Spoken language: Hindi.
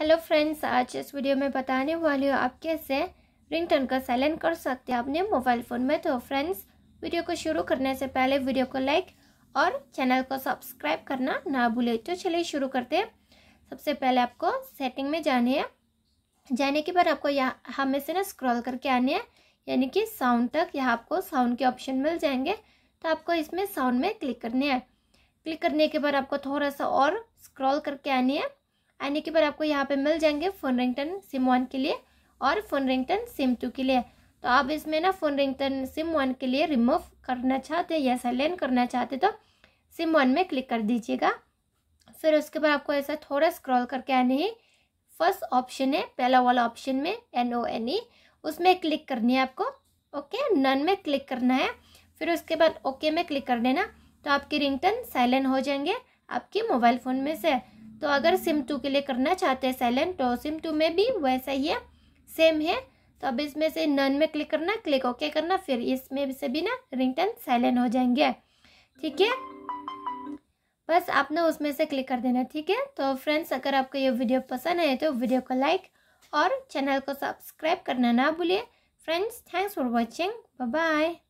हेलो फ्रेंड्स आज इस वीडियो में बताने वाली हूँ आप कैसे रिंगटोन का साइलेंट कर सकते हैं अपने मोबाइल फ़ोन में तो फ्रेंड्स वीडियो को शुरू करने से पहले वीडियो को लाइक और चैनल को सब्सक्राइब करना ना भूलें तो चलिए शुरू करते हैं सबसे पहले आपको सेटिंग में जाने है जाने के बाद आपको यहाँ हमें से ना स्क्रॉल करके आने है यानी कि साउंड तक यहाँ आपको साउंड के ऑप्शन मिल जाएंगे तो आपको इसमें साउंड में क्लिक करने है क्लिक करने के बाद आपको थोड़ा सा और स्क्रॉल करके आनी है आने के बाद आपको यहाँ पे मिल जाएंगे फोन रिंगटन सिम वन के लिए और फोन रिंगटन सिम टू के लिए तो आप इसमें ना फोन रिंगटन सिम वन के लिए रिमूव करना चाहते या साइलेंट करना चाहते तो सिम वन में क्लिक कर दीजिएगा फिर उसके बाद आपको ऐसा थोड़ा स्क्रॉल करके आने ही फर्स्ट ऑप्शन है पहला वाला ऑप्शन में एन ओ एन ई उसमें क्लिक करनी है आपको ओके नन में क्लिक करना है फिर उसके बाद ओके में क्लिक कर देना तो आपकी रिंगटन साइलेंट हो जाएंगे आपके मोबाइल फ़ोन में से तो अगर सिम टू के लिए करना चाहते हैं साइलेंट तो सिम टू में भी वैसा ही है सेम है तो अब इसमें से नन में क्लिक करना क्लिक ओके करना फिर इसमें से भी ना रिंगटन साइलेंट हो जाएंगे ठीक है बस आपने उसमें से क्लिक कर देना ठीक है तो फ्रेंड्स अगर आपको ये वीडियो पसंद आए तो वीडियो को लाइक और चैनल को सब्सक्राइब करना ना भूलिए friends thanks for watching bye